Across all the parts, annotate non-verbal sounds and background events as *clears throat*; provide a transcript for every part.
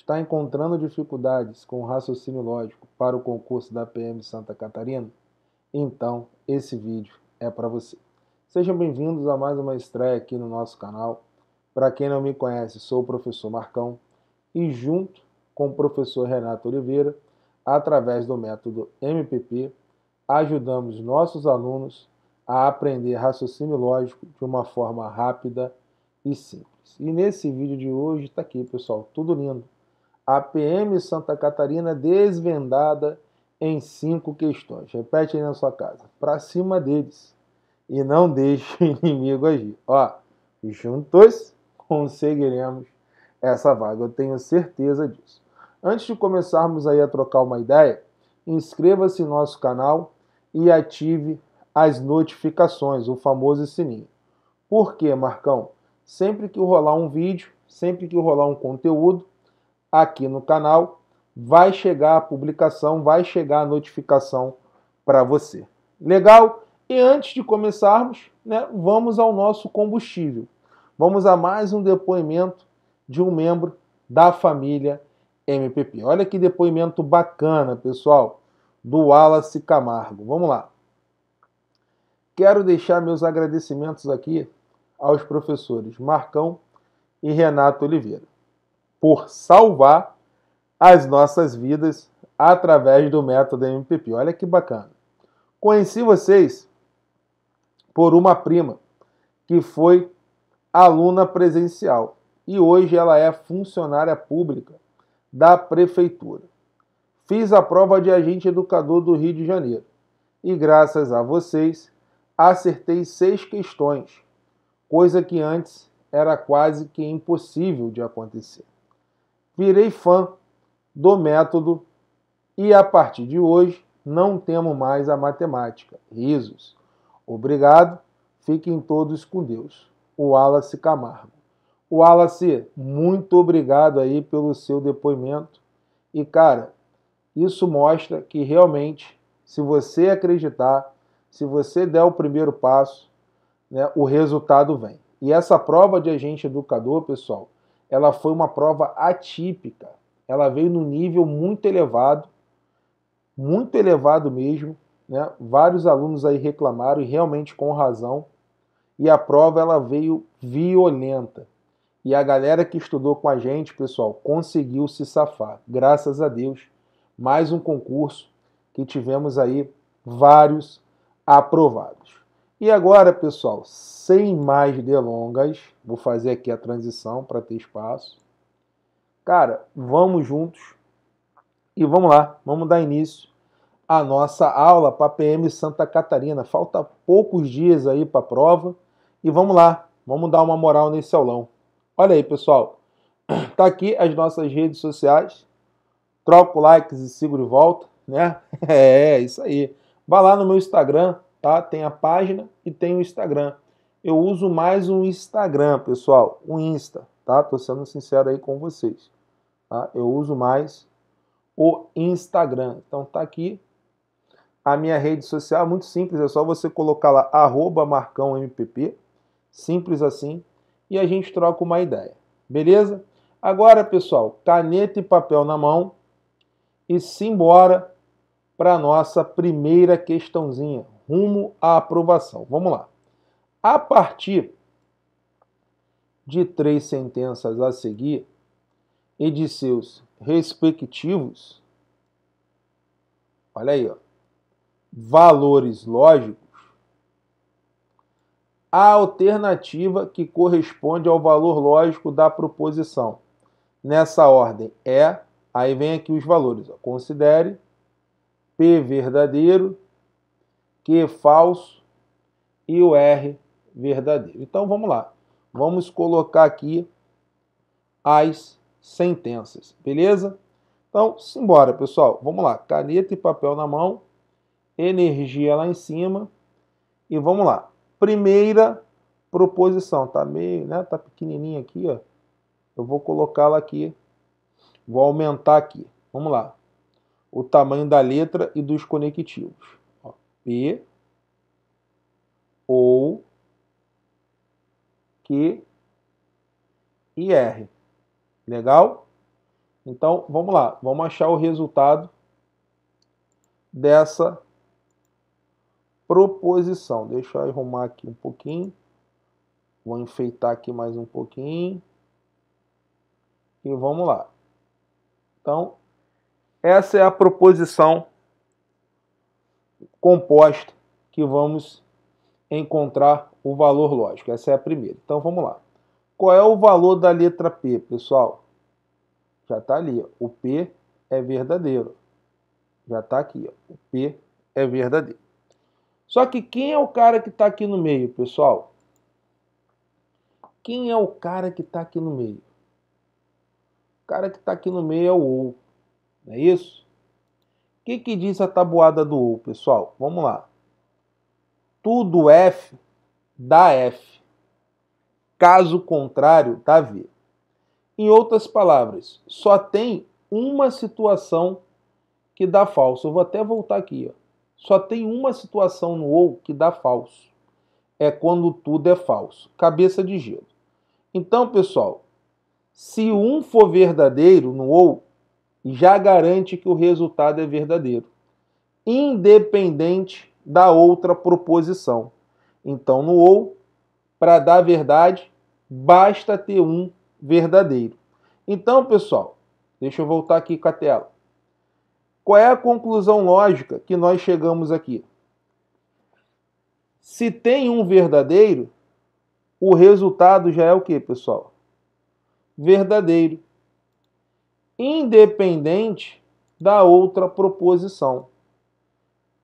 está encontrando dificuldades com o raciocínio lógico para o concurso da PM Santa Catarina? Então, esse vídeo é para você. Sejam bem-vindos a mais uma estreia aqui no nosso canal. Para quem não me conhece, sou o professor Marcão e junto com o professor Renato Oliveira, através do método MPP, ajudamos nossos alunos a aprender raciocínio lógico de uma forma rápida e simples. E nesse vídeo de hoje está aqui, pessoal, tudo lindo a PM Santa Catarina desvendada em cinco questões. Repete aí na sua casa. Para cima deles. E não deixe o *laughs* inimigo agir. Ó, juntos conseguiremos essa vaga. Eu tenho certeza disso. Antes de começarmos aí a trocar uma ideia, inscreva-se em nosso canal e ative as notificações, o famoso sininho. Por quê, Marcão? Sempre que rolar um vídeo, sempre que rolar um conteúdo, aqui no canal, vai chegar a publicação, vai chegar a notificação para você. Legal? E antes de começarmos, né, vamos ao nosso combustível. Vamos a mais um depoimento de um membro da família MPP. Olha que depoimento bacana, pessoal, do Wallace Camargo. Vamos lá. Quero deixar meus agradecimentos aqui aos professores Marcão e Renato Oliveira por salvar as nossas vidas através do método MPP. Olha que bacana. Conheci vocês por uma prima que foi aluna presencial e hoje ela é funcionária pública da prefeitura. Fiz a prova de agente educador do Rio de Janeiro e, graças a vocês, acertei seis questões, coisa que antes era quase que impossível de acontecer. Virei fã do método e a partir de hoje não temo mais a matemática. Risos. Obrigado. Fiquem todos com Deus. O Wallace Camargo. O Wallace, muito obrigado aí pelo seu depoimento. E cara, isso mostra que realmente, se você acreditar, se você der o primeiro passo, né, o resultado vem. E essa prova de agente educador, pessoal, ela foi uma prova atípica. Ela veio num nível muito elevado, muito elevado mesmo. Né? Vários alunos aí reclamaram, e realmente com razão. E a prova ela veio violenta. E a galera que estudou com a gente, pessoal, conseguiu se safar. Graças a Deus. Mais um concurso que tivemos aí vários aprovados. E agora, pessoal, sem mais delongas, vou fazer aqui a transição para ter espaço. Cara, vamos juntos e vamos lá, vamos dar início à nossa aula para a PM Santa Catarina. Falta poucos dias aí para a prova e vamos lá, vamos dar uma moral nesse aulão. Olha aí, pessoal, *clears throat* tá aqui as nossas redes sociais. o likes e seguro e volta, né? *laughs* É, isso aí. Vá lá no meu Instagram, tá? Tem a página e tem o Instagram. Eu uso mais o Instagram, pessoal, o Insta, tá? Tô sendo sincero aí com vocês. Tá? Eu uso mais o Instagram. Então tá aqui a minha rede social, muito simples, é só você colocar lá arroba marcãompp, simples assim, e a gente troca uma ideia. Beleza? Agora, pessoal, caneta e papel na mão e simbora para nossa primeira questãozinha rumo à aprovação. Vamos lá. A partir de três sentenças a seguir e de seus respectivos, olha aí, ó, valores lógicos, a alternativa que corresponde ao valor lógico da proposição. Nessa ordem é, aí vem aqui os valores, ó, considere P verdadeiro Q falso e o R verdadeiro. Então vamos lá. Vamos colocar aqui as sentenças, beleza? Então, simbora, pessoal. Vamos lá. Caneta e papel na mão, energia lá em cima e vamos lá. Primeira proposição, tá meio, né, tá pequenininha aqui, ó. Eu vou colocá-la aqui. Vou aumentar aqui. Vamos lá. O tamanho da letra e dos conectivos. P ou Q e R. Legal? Então, vamos lá. Vamos achar o resultado dessa proposição. Deixa eu arrumar aqui um pouquinho. Vou enfeitar aqui mais um pouquinho. E vamos lá. Então, essa é a proposição composta que vamos encontrar o valor lógico. Essa é a primeira. Então vamos lá. Qual é o valor da letra P, pessoal? Já está ali. O P é verdadeiro. Já está aqui. Ó. O P é verdadeiro. Só que quem é o cara que está aqui no meio, pessoal? Quem é o cara que está aqui no meio? O cara que está aqui no meio é o ou. Não é isso? que, que diz a tabuada do U, pessoal? Vamos lá. Tudo F dá F. Caso contrário, dá V. Em outras palavras, só tem uma situação que dá falso. Eu vou até voltar aqui. Ó. Só tem uma situação no OU que dá falso. É quando tudo é falso. Cabeça de gelo. Então, pessoal, se um for verdadeiro no OU, já garante que o resultado é verdadeiro, independente da outra proposição. Então, no ou, para dar verdade, basta ter um verdadeiro. Então, pessoal, deixa eu voltar aqui com a tela. Qual é a conclusão lógica que nós chegamos aqui? Se tem um verdadeiro, o resultado já é o que, pessoal? Verdadeiro independente da outra proposição.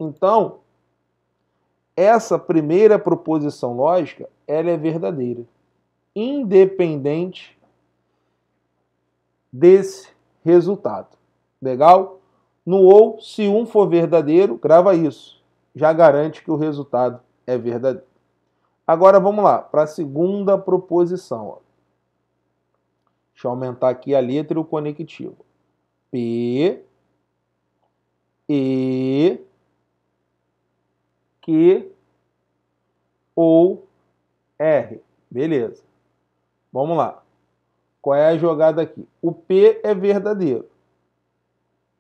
Então, essa primeira proposição lógica, ela é verdadeira, independente desse resultado. Legal? No ou, se um for verdadeiro, grava isso. Já garante que o resultado é verdadeiro. Agora vamos lá para a segunda proposição. Deixa eu aumentar aqui a letra e o conectivo. P, E, Q, ou R. Beleza. Vamos lá. Qual é a jogada aqui? O P é verdadeiro.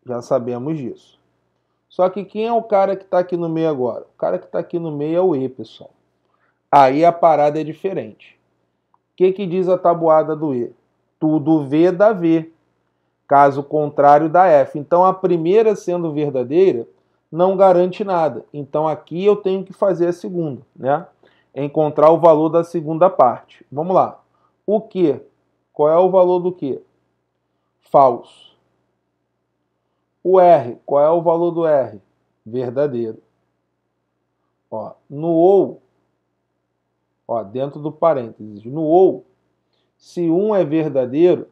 Já sabemos disso. Só que quem é o cara que está aqui no meio agora? O cara que está aqui no meio é o E, pessoal. Aí a parada é diferente. O que, que diz a tabuada do E? tudo V dá V. Caso contrário dá F. Então a primeira sendo verdadeira não garante nada. Então aqui eu tenho que fazer a segunda, né? Encontrar o valor da segunda parte. Vamos lá. O que? Qual é o valor do que? Falso. O R, qual é o valor do R? Verdadeiro. Ó, no ou, ó, dentro do parênteses, no ou, se um é verdadeiro,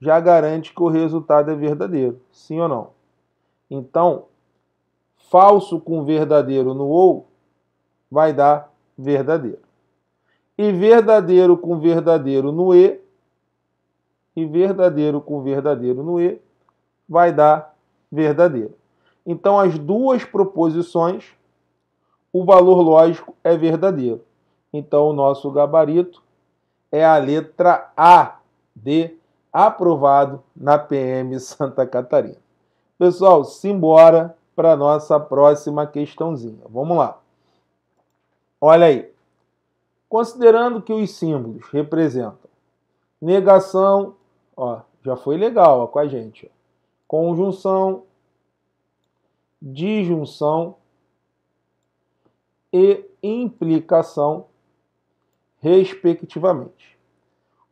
já garante que o resultado é verdadeiro, sim ou não? Então, falso com verdadeiro no ou vai dar verdadeiro. E verdadeiro com verdadeiro no e e verdadeiro com verdadeiro no e vai dar verdadeiro. Então, as duas proposições, o valor lógico é verdadeiro. Então, o nosso gabarito é a letra A de aprovado na PM Santa Catarina. Pessoal, simbora para nossa próxima questãozinha. Vamos lá. Olha aí. Considerando que os símbolos representam negação, ó, já foi legal ó, com a gente. Ó. Conjunção, disjunção e implicação respectivamente.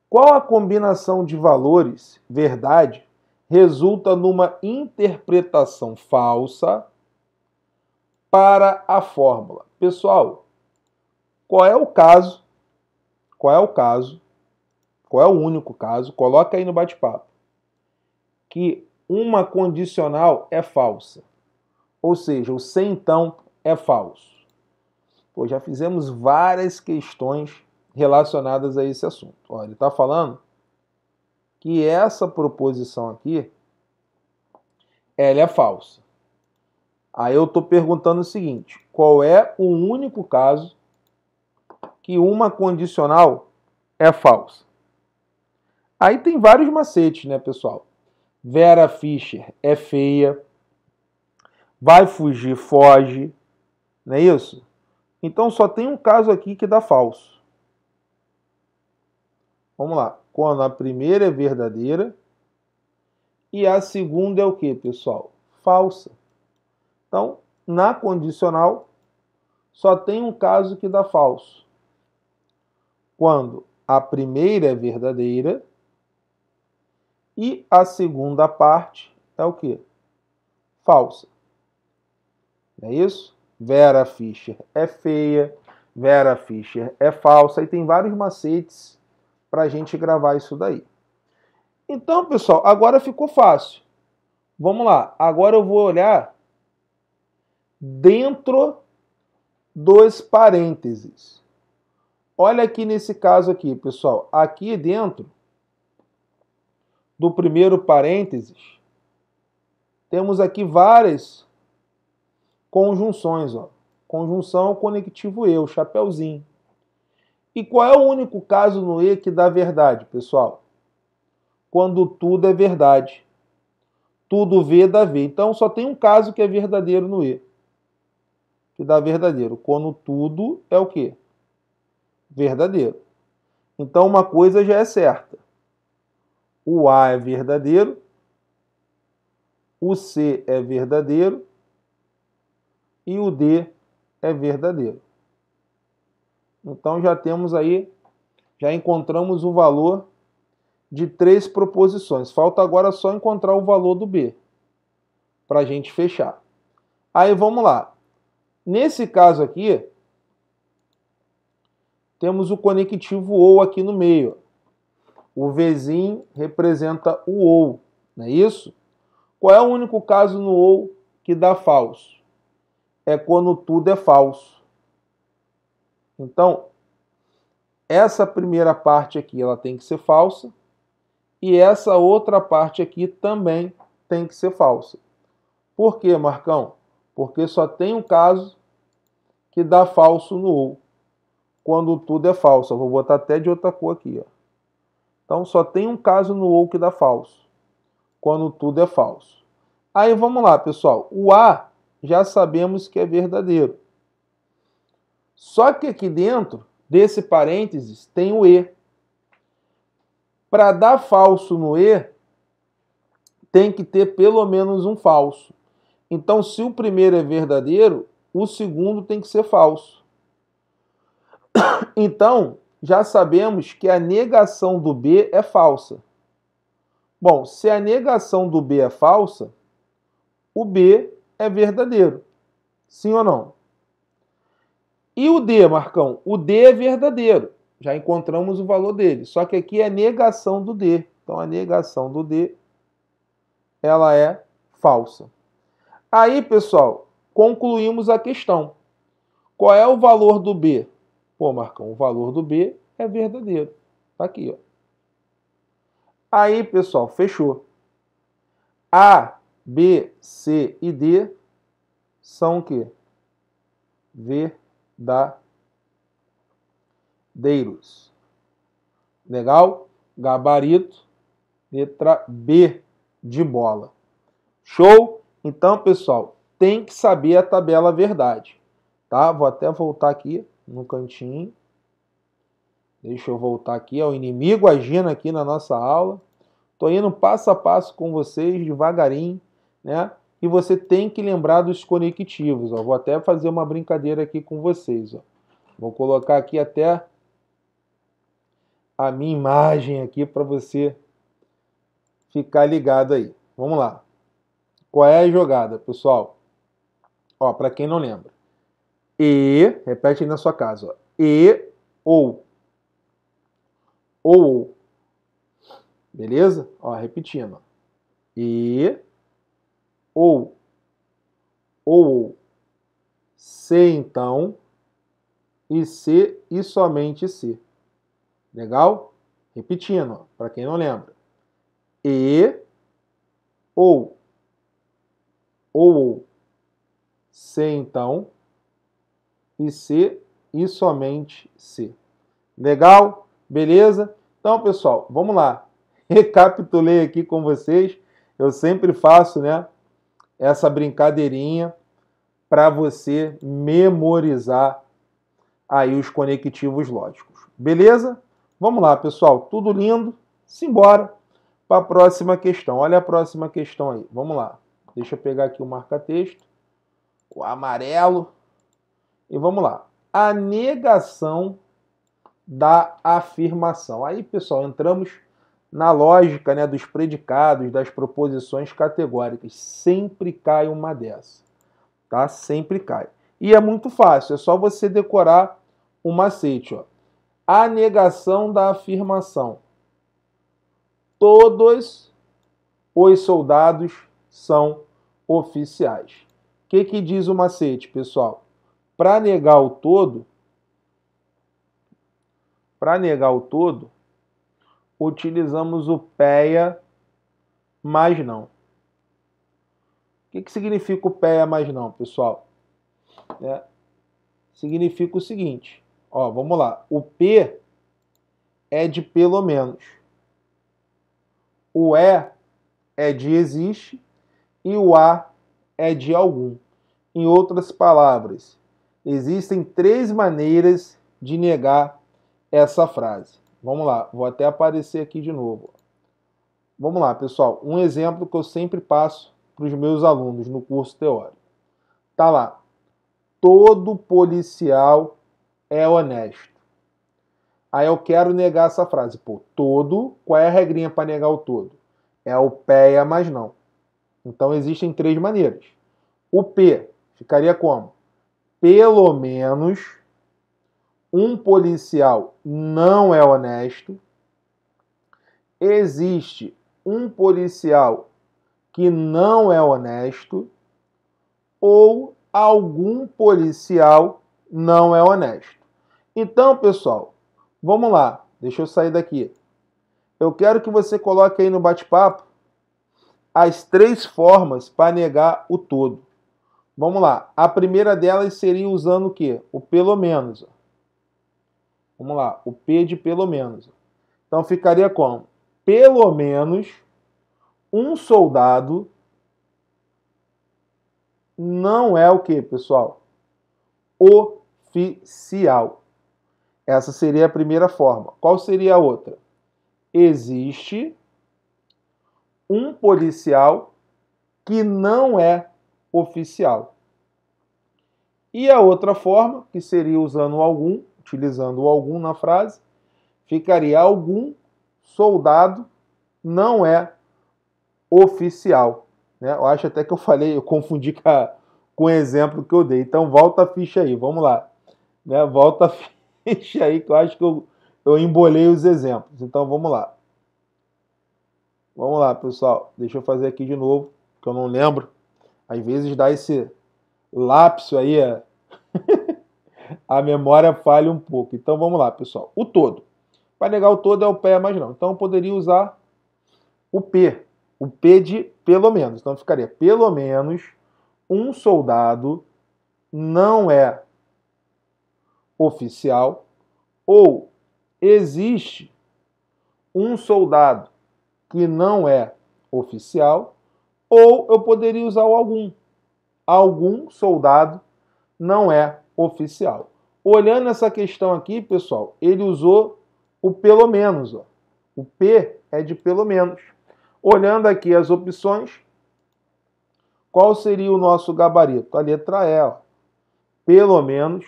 Qual a combinação de valores, verdade, resulta numa interpretação falsa para a fórmula? Pessoal, qual é o caso? Qual é o caso? Qual é o único caso? Coloca aí no bate-papo. Que uma condicional é falsa. Ou seja, o sem então é falso. Pô, já fizemos várias questões relacionadas a esse assunto. Ó, ele está falando que essa proposição aqui ela é falsa. Aí eu estou perguntando o seguinte: qual é o único caso que uma condicional é falsa? Aí tem vários macetes, né, pessoal? Vera Fischer é feia, vai fugir, foge, não é isso? Então só tem um caso aqui que dá falso. Vamos lá. Quando a primeira é verdadeira e a segunda é o que, pessoal? Falsa. Então, na condicional, só tem um caso que dá falso. Quando a primeira é verdadeira e a segunda parte é o que? Falsa. é isso? Vera Fischer é feia, Vera Fischer é falsa, e tem vários macetes para a gente gravar isso daí. Então, pessoal, agora ficou fácil. Vamos lá, agora eu vou olhar dentro dos parênteses. Olha aqui nesse caso aqui, pessoal. Aqui dentro do primeiro parênteses, temos aqui várias conjunções. Ó. Conjunção, conectivo eu, chapeuzinho. E qual é o único caso no E que dá verdade, pessoal? Quando tudo é verdade. Tudo V dá V. Então só tem um caso que é verdadeiro no E. Que dá verdadeiro. Quando tudo é o quê? Verdadeiro. Então uma coisa já é certa. O A é verdadeiro. O C é verdadeiro. E o D é verdadeiro. Então já temos aí, já encontramos o valor de três proposições. Falta agora só encontrar o valor do B para a gente fechar. Aí vamos lá. Nesse caso aqui, temos o conectivo OU aqui no meio. O Vzinho representa o OU, não é isso? Qual é o único caso no OU que dá falso? É quando tudo é falso. Então, essa primeira parte aqui ela tem que ser falsa e essa outra parte aqui também tem que ser falsa. Por quê, Marcão? Porque só tem um caso que dá falso no ou. Quando tudo é falso. Eu vou botar até de outra cor aqui. Ó. Então só tem um caso no ou que dá falso. Quando tudo é falso. Aí vamos lá, pessoal. O A já sabemos que é verdadeiro. Só que aqui dentro desse parênteses tem o E. Para dar falso no E, tem que ter pelo menos um falso. Então, se o primeiro é verdadeiro, o segundo tem que ser falso. *coughs* Então, já sabemos que a negação do B é falsa. Bom, se a negação do B é falsa, o B é verdadeiro. Sim ou não? E o D, Marcão? O D é verdadeiro. Já encontramos o valor dele. Só que aqui é negação do D. Então a negação do D ela é falsa. Aí, pessoal, concluímos a questão. Qual é o valor do B? Pô, Marcão, o valor do B é verdadeiro. Tá aqui, ó. Aí, pessoal, fechou. A, B, C e D são o quê? Verdadeiros da Deiros. Legal? Gabarito, letra B de bola. Show? Então, pessoal, tem que saber a tabela verdade, tá? Vou até voltar aqui no cantinho. Deixa eu voltar aqui ao é inimigo agindo aqui na nossa aula. Estou indo passo a passo com vocês, devagarinho, né? e você tem que lembrar dos conectivos. Ó. Vou até fazer uma brincadeira aqui com vocês. Ó. Vou colocar aqui até a minha imagem aqui para você ficar ligado aí. Vamos lá. Qual é a jogada, pessoal? Ó, para quem não lembra. E, repete aí na sua casa, ó. E ou ou. Beleza? Ó, repetindo. E ou, ou, se então, e se e somente se. Legal? Repetindo, para quem não lembra. E, ou, ou, se então, e se e somente se. Legal? Beleza? Então, pessoal, vamos lá. *laughs* Recapitulei aqui com vocês. Eu sempre faço, né? essa brincadeirinha para você memorizar aí os conectivos lógicos. Beleza? Vamos lá, pessoal. Tudo lindo? Simbora para a próxima questão. Olha a próxima questão aí. Vamos lá. Deixa eu pegar aqui o marca-texto, o amarelo. E vamos lá. A negação da afirmação. Aí, pessoal, entramos na lógica né, dos predicados, das proposições categóricas. Sempre cai uma dessa. Tá? Sempre cai. E é muito fácil, é só você decorar o um macete. Ó. A negação da afirmação. Todos os soldados são oficiais. O que, que diz o macete, pessoal? Para negar o todo, para negar o todo, utilizamos o PEA mais não. O que, que significa o PEA mais não, pessoal? É, significa o seguinte, ó, vamos lá, o P é de pelo menos, o E é de existe e o A é de algum. Em outras palavras, existem três maneiras de negar essa frase. Vamos lá, vou até aparecer aqui de novo. Vamos lá, pessoal. Um exemplo que eu sempre passo para os meus alunos no curso teórico. Tá lá. Todo policial é honesto. Aí eu quero negar essa frase. Pô, todo, qual é a regrinha para negar o todo? É o PEA mais não. Então existem três maneiras. O P ficaria como? Pelo menos um policial não é honesto, existe um policial que não é honesto ou algum policial não é honesto. Então, pessoal, vamos lá. Deixa eu sair daqui. Eu quero que você coloque aí no bate-papo as três formas para negar o todo. Vamos lá. A primeira delas seria usando o quê? O pelo menos. Ó. Vamos lá, o P de pelo menos. Então ficaria como? Pelo menos um soldado não é o que, pessoal? Oficial. Essa seria a primeira forma. Qual seria a outra? Existe um policial que não é oficial. E a outra forma, que seria usando algum, utilizando o algum na frase, ficaria algum soldado não é oficial. Né? Eu acho até que eu falei, eu confundi com, a, com o exemplo que eu dei. Então volta a ficha aí, vamos lá. Né? Volta a *laughs* ficha aí, que eu acho que eu, eu embolei os exemplos. Então vamos lá. Vamos lá, pessoal. Deixa eu fazer aqui de novo, que eu não lembro. Às vezes dá esse lapso aí, é, a memória falha um pouco. Então vamos lá, pessoal. O todo. Para negar o todo é o pé, mais não. Então eu poderia usar o P. O P de pelo menos. Então ficaria pelo menos um soldado não é oficial ou existe um soldado que não é oficial ou eu poderia usar o algum. Algum soldado não é oficial. Olhando essa questão aqui, pessoal, ele usou o pelo menos. Ó. O P é de pelo menos. Olhando aqui as opções, qual seria o nosso gabarito? A letra E. Ó. Pelo menos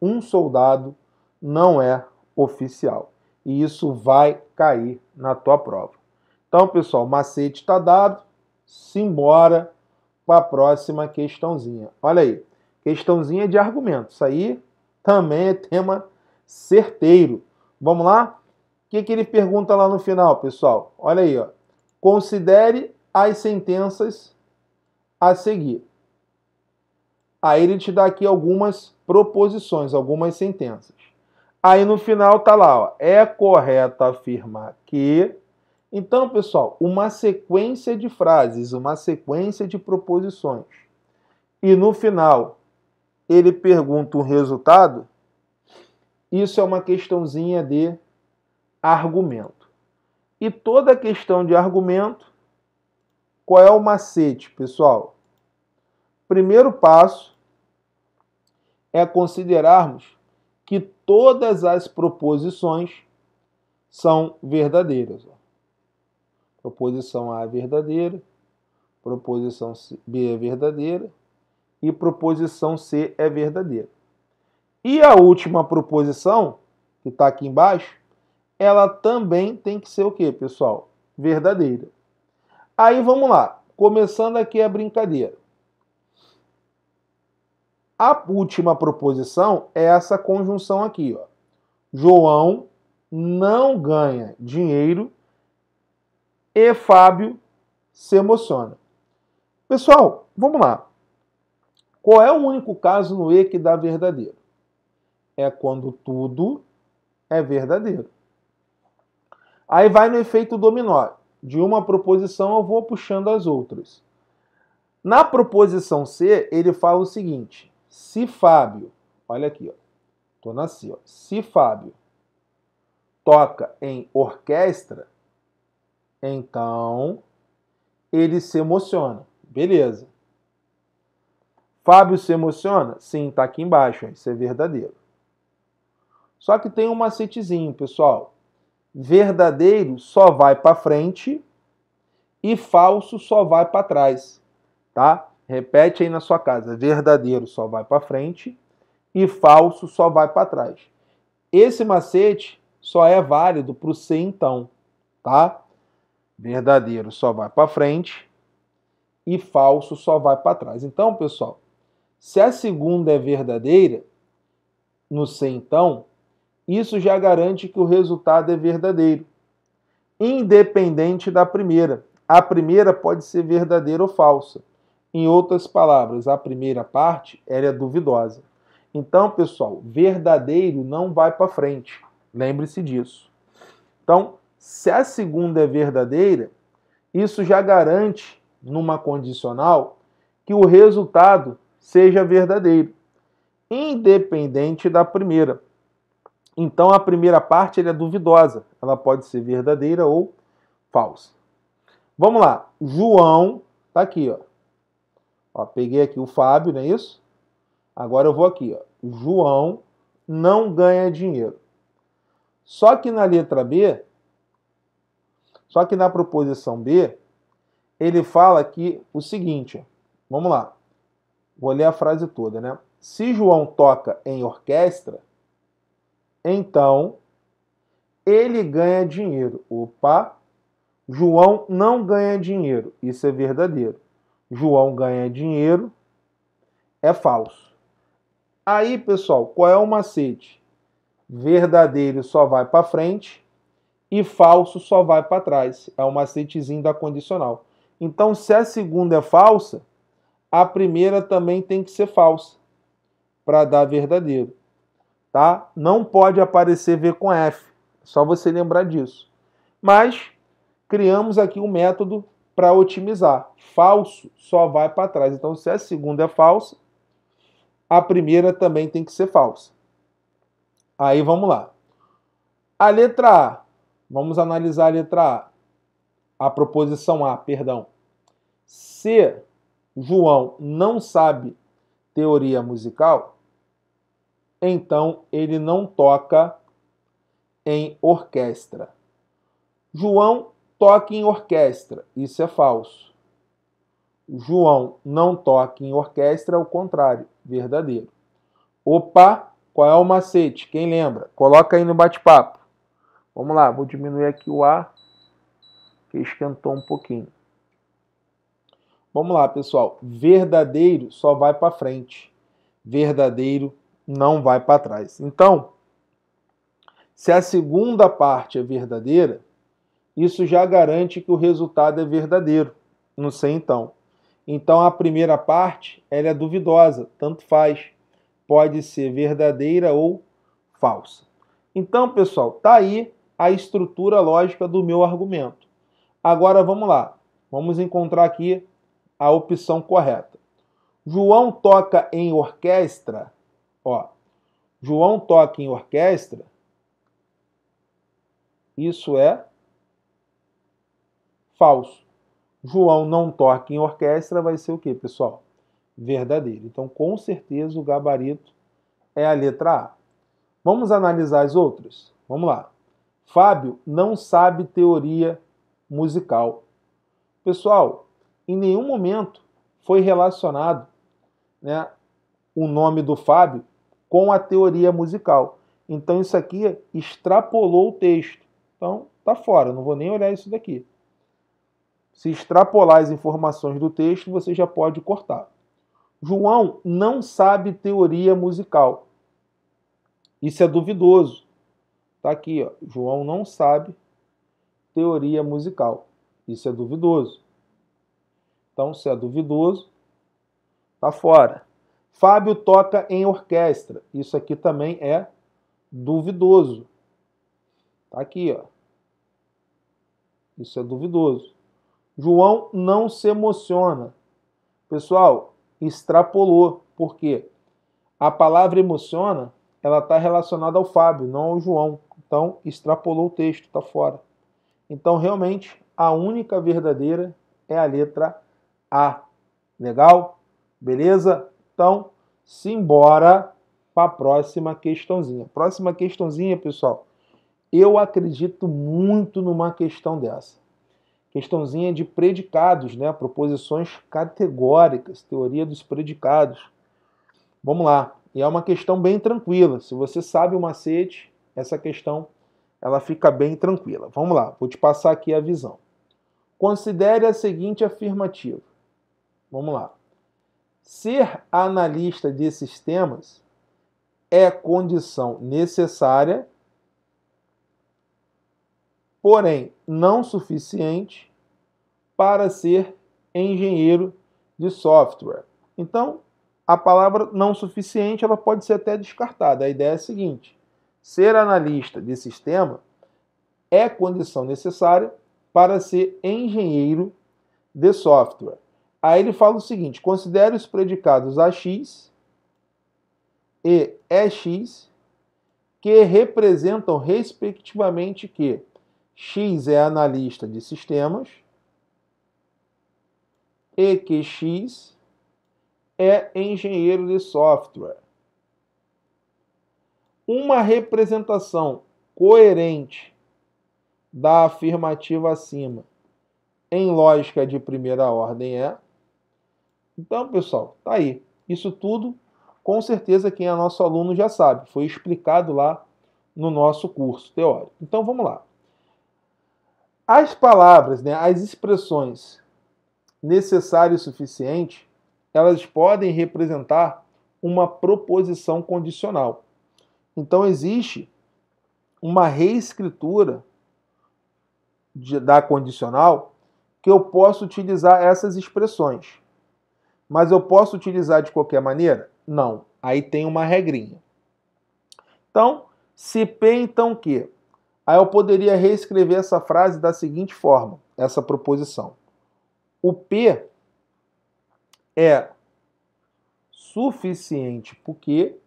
um soldado não é oficial. E isso vai cair na tua prova. Então, pessoal, macete está dado. Simbora para a próxima questãozinha. Olha aí questãozinha de argumento. Isso aí também é tema certeiro. Vamos lá? O que, que ele pergunta lá no final, pessoal? Olha aí, ó. Considere as sentenças a seguir. Aí ele te dá aqui algumas proposições, algumas sentenças. Aí no final tá lá, ó, é correto afirmar que. Então, pessoal, uma sequência de frases, uma sequência de proposições. E no final ele pergunta um resultado, isso é uma questãozinha de argumento. E toda questão de argumento, qual é o macete, pessoal? Primeiro passo é considerarmos que todas as proposições são verdadeiras. Proposição A é verdadeira, proposição B é verdadeira, e proposição C é verdadeira. E a última proposição, que está aqui embaixo, ela também tem que ser o quê, pessoal? Verdadeira. Aí vamos lá, começando aqui a brincadeira. A última proposição é essa conjunção aqui, ó. João não ganha dinheiro e Fábio se emociona. Pessoal, vamos lá. Qual é o único caso no E que dá verdadeiro? É quando tudo é verdadeiro. Aí vai no efeito dominó. De uma proposição eu vou puxando as outras. Na proposição C, ele fala o seguinte: se Fábio, olha aqui, ó, tô na C, ó, se Fábio toca em orquestra, então ele se emociona. Beleza. Fábio se emociona? Sim, está aqui embaixo, isso é verdadeiro. Só que tem um macetezinho, pessoal. Verdadeiro só vai para frente e falso só vai para trás, tá? Repete aí na sua casa. Verdadeiro só vai para frente e falso só vai para trás. Esse macete só é válido para o C então, tá? Verdadeiro só vai para frente e falso só vai para trás. Então, pessoal, se a segunda é verdadeira, no C então, isso já garante que o resultado é verdadeiro, independente da primeira. A primeira pode ser verdadeira ou falsa. Em outras palavras, a primeira parte ela é duvidosa. Então, pessoal, verdadeiro não vai para frente. Lembre-se disso. Então, se a segunda é verdadeira, isso já garante, numa condicional, que o resultado seja verdadeiro, independente da primeira. Então a primeira parte é duvidosa, ela pode ser verdadeira ou falsa. Vamos lá, João tá aqui, ó. ó peguei aqui o Fábio, não é isso? Agora eu vou aqui, ó. João não ganha dinheiro. Só que na letra B, só que na proposição B, ele fala aqui o seguinte, ó. vamos lá. Vou ler a frase toda, né? Se João toca em orquestra, então ele ganha dinheiro. Opa! João não ganha dinheiro. Isso é verdadeiro. João ganha dinheiro é falso. Aí, pessoal, qual é o macete? Verdadeiro só vai para frente e falso só vai para trás. É o macetezinho da condicional. Então, se a segunda é falsa, a primeira também tem que ser falsa para dar verdadeiro, tá? Não pode aparecer V com F, é só você lembrar disso. Mas criamos aqui um método para otimizar. Falso só vai para trás. Então, se a segunda é falsa, a primeira também tem que ser falsa. Aí vamos lá. A letra A. Vamos analisar a letra A. A proposição A, perdão. Se João não sabe teoria musical, então ele não toca em orquestra. João toca em orquestra, isso é falso. João não toca em orquestra, é o contrário, verdadeiro. Opa, qual é o macete? Quem lembra? Coloca aí no bate-papo. Vamos lá, vou diminuir aqui o ar, que esquentou um pouquinho. Vamos lá, pessoal. Verdadeiro só vai para frente. Verdadeiro não vai para trás. Então, se a segunda parte é verdadeira, isso já garante que o resultado é verdadeiro. Não sei então. Então a primeira parte ela é duvidosa, tanto faz. Pode ser verdadeira ou falsa. Então, pessoal, tá aí a estrutura lógica do meu argumento. Agora vamos lá. Vamos encontrar aqui a opção correta. João toca em orquestra, ó. João toca em orquestra. Isso é falso. João não toca em orquestra vai ser o quê, pessoal? Verdadeiro. Então, com certeza o gabarito é a letra A. Vamos analisar as outras? Vamos lá. Fábio não sabe teoria musical. Pessoal, em nenhum momento foi relacionado né, o nome do Fábio com a teoria musical. Então isso aqui extrapolou o texto. Então tá fora, não vou nem olhar isso daqui. Se extrapolar as informações do texto, você já pode cortar. João não sabe teoria musical. Isso é duvidoso. Tá aqui, ó. João não sabe teoria musical. Isso é duvidoso. Então, se é duvidoso, tá fora. Fábio toca em orquestra. Isso aqui também é duvidoso. Tá aqui, ó. Isso é duvidoso. João não se emociona. Pessoal, extrapolou. Por quê? A palavra emociona, ela está relacionada ao Fábio, não ao João. Então, extrapolou o texto, tá fora. Então, realmente, a única verdadeira é a letra a. Legal? Beleza? Então, simbora para a próxima questãozinha. Próxima questãozinha, pessoal. Eu acredito muito numa questão dessa. Questãozinha de predicados, né? Proposições categóricas, teoria dos predicados. Vamos lá. E é uma questão bem tranquila. Se você sabe o macete, essa questão ela fica bem tranquila. Vamos lá, vou te passar aqui a visão. Considere a seguinte afirmativa. Vamos lá. Ser analista de sistemas é condição necessária, porém não suficiente para ser engenheiro de software. Então, a palavra não suficiente ela pode ser até descartada. A ideia é a seguinte: ser analista de sistema é condição necessária para ser engenheiro de software. Aí ele fala o seguinte: considere os predicados AX e EX que representam respectivamente que X é analista de sistemas e que X é engenheiro de software. Uma representação coerente da afirmativa acima em lógica de primeira ordem é então, pessoal, tá aí. Isso tudo, com certeza, quem é nosso aluno já sabe. Foi explicado lá no nosso curso teórico. Então, vamos lá. As palavras, né, as expressões necessário e suficiente, elas podem representar uma proposição condicional. Então, existe uma reescritura de, da condicional que eu posso utilizar essas expressões. Mas eu posso utilizar de qualquer maneira? Não. Aí tem uma regrinha. Então, se P então Q. Aí eu poderia reescrever essa frase da seguinte forma, essa proposição. O P é suficiente para o Q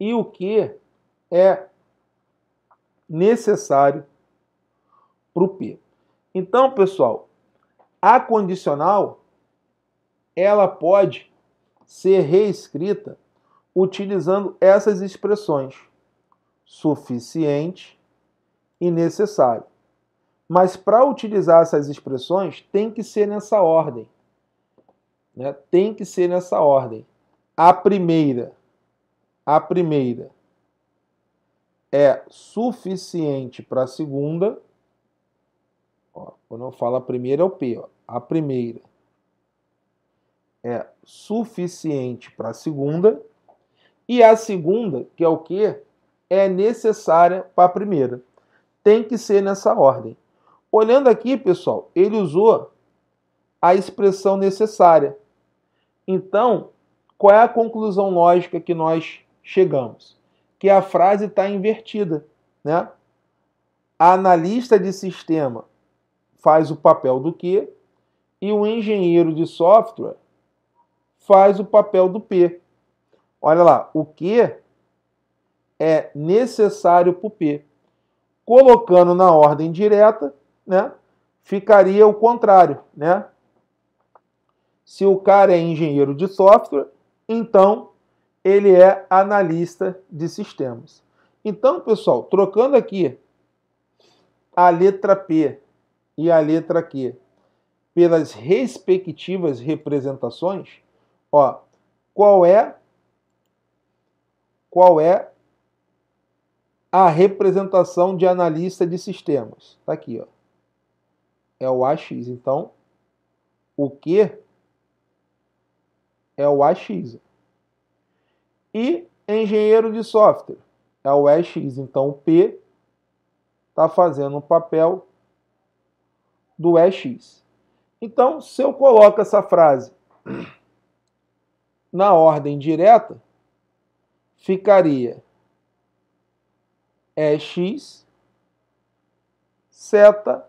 e o Q é necessário para o P. Então, pessoal, a condicional ela pode ser reescrita utilizando essas expressões suficiente e necessário. Mas para utilizar essas expressões tem que ser nessa ordem. Né? Tem que ser nessa ordem. A primeira, a primeira é suficiente para a segunda. Ó, quando eu falo a primeira é o P. Ó. A primeira é suficiente para a segunda, e a segunda, que é o que, é necessária para a primeira. Tem que ser nessa ordem. Olhando aqui, pessoal, ele usou a expressão necessária. Então, qual é a conclusão lógica que nós chegamos? Que a frase está invertida. Né? A analista de sistema faz o papel do que e o engenheiro de software faz o papel do P. Olha lá, o Q é necessário para o P. Colocando na ordem direta, né, ficaria o contrário. Né? Se o cara é engenheiro de software, então ele é analista de sistemas. Então, pessoal, trocando aqui a letra P e a letra Q pelas respectivas representações, Ó, qual é qual é a representação de analista de sistemas? Tá aqui, ó. É o AX, então o q é o AX. E engenheiro de software é o EX, então o P está fazendo o papel do EX. Então, se eu coloco essa frase na ordem direta, ficaria é x seta,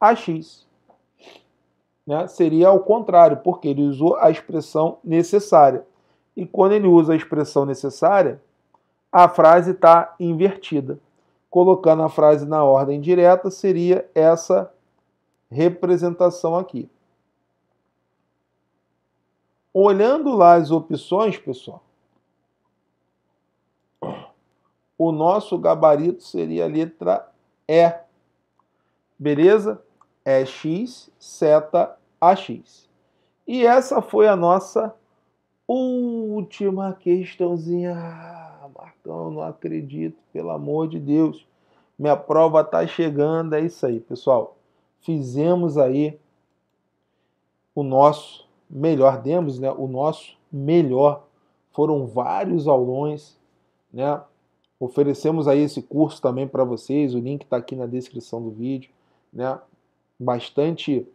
AX. Né? Seria ao contrário, porque ele usou a expressão necessária. E quando ele usa a expressão necessária, a frase está invertida. Colocando a frase na ordem direta, seria essa representação aqui. Olhando lá as opções, pessoal, o nosso gabarito seria a letra E. Beleza? É x, seta, ax. E essa foi a nossa última questãozinha. Marcão, não acredito, pelo amor de Deus. Minha prova está chegando, é isso aí, pessoal. Fizemos aí o nosso melhor demos, né, o nosso melhor. Foram vários aulões, né? Oferecemos aí esse curso também para vocês, o link está aqui na descrição do vídeo, né? Bastante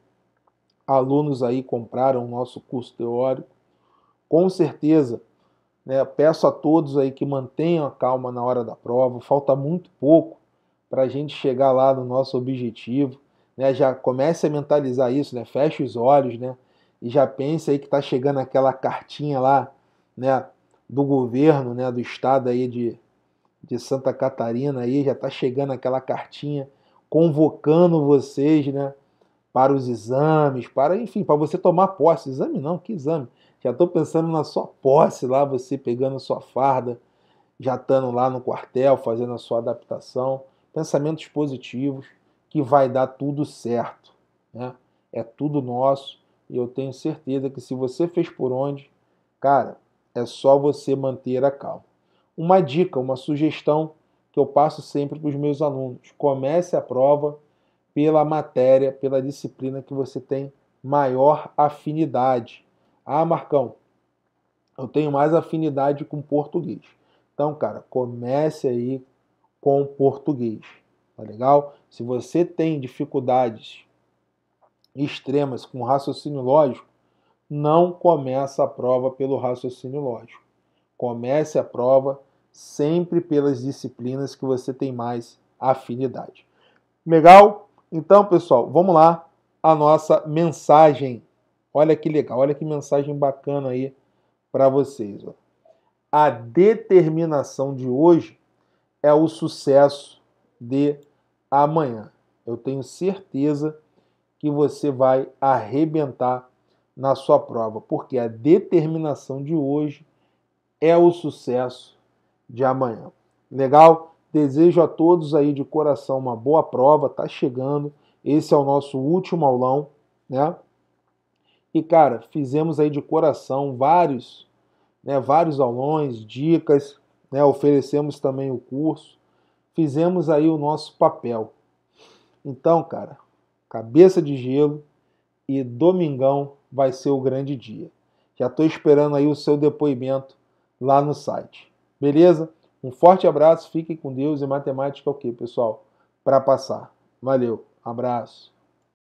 alunos aí compraram o nosso curso teórico. Com certeza, né, peço a todos aí que mantenham a calma na hora da prova, falta muito pouco para a gente chegar lá no nosso objetivo. Né, já comece a mentalizar isso, né, feche os olhos, né, e já pensa aí que está chegando aquela cartinha lá, né, do governo, né, do estado aí de, de Santa Catarina aí, já está chegando aquela cartinha convocando vocês, né, para os exames, para, enfim, para você tomar posse. Exame não, que exame? Já estou pensando na sua posse lá, você pegando sua farda, já estando lá no quartel, fazendo a sua adaptação. Pensamentos positivos que vai dar tudo certo, né? É tudo nosso e eu tenho certeza que se você fez por onde, cara, é só você manter a calma. Uma dica, uma sugestão que eu passo sempre para os meus alunos: comece a prova pela matéria, pela disciplina que você tem maior afinidade. Ah, Marcão, eu tenho mais afinidade com português. Então, cara, comece aí com português, tá legal? Se você tem dificuldades extremas com raciocínio lógico, não começa a prova pelo raciocínio lógico. Comece a prova sempre pelas disciplinas que você tem mais afinidade. Legal? Então, pessoal, vamos lá a nossa mensagem. Olha que legal, olha que mensagem bacana aí para vocês. Ó. A determinação de hoje é o sucesso de amanhã. Eu tenho certeza que você vai arrebentar na sua prova, porque a determinação de hoje é o sucesso de amanhã. Legal? Desejo a todos aí de coração uma boa prova, tá chegando. Esse é o nosso último aulão, né? E cara, fizemos aí de coração vários, né, vários aulões, dicas, né, oferecemos também o curso. Fizemos aí o nosso papel. Então, cara, Cabeça de Gelo e Domingão vai ser o grande dia. Já estou esperando aí o seu depoimento lá no site. Beleza? Um forte abraço, fiquem com Deus e matemática é o que, pessoal? Para passar. Valeu, abraço.